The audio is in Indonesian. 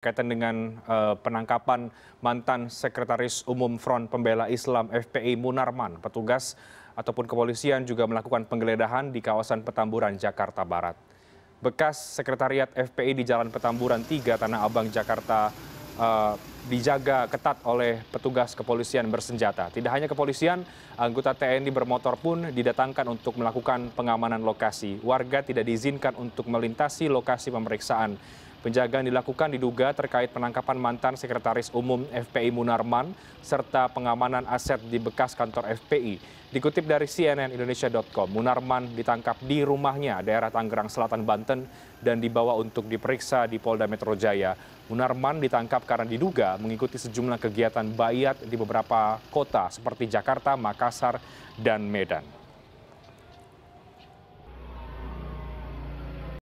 kaitan dengan eh, penangkapan mantan Sekretaris Umum Front Pembela Islam FPI Munarman. Petugas ataupun kepolisian juga melakukan penggeledahan di kawasan Petamburan, Jakarta Barat. Bekas Sekretariat FPI di Jalan Petamburan 3, Tanah Abang, Jakarta uh, dijaga ketat oleh petugas kepolisian bersenjata. Tidak hanya kepolisian, anggota TNI bermotor pun didatangkan untuk melakukan pengamanan lokasi. Warga tidak diizinkan untuk melintasi lokasi pemeriksaan. Penjagaan dilakukan diduga terkait penangkapan mantan Sekretaris Umum FPI Munarman serta pengamanan aset di bekas kantor FPI. Dikutip dari CNN Indonesia.com, Munarman ditangkap di rumahnya daerah Tangerang Selatan, Banten dan dibawa untuk diperiksa di Polda Metro Jaya. Munarman ditangkap karena diduga mengikuti sejumlah kegiatan bayat di beberapa kota seperti Jakarta, Makassar, dan Medan.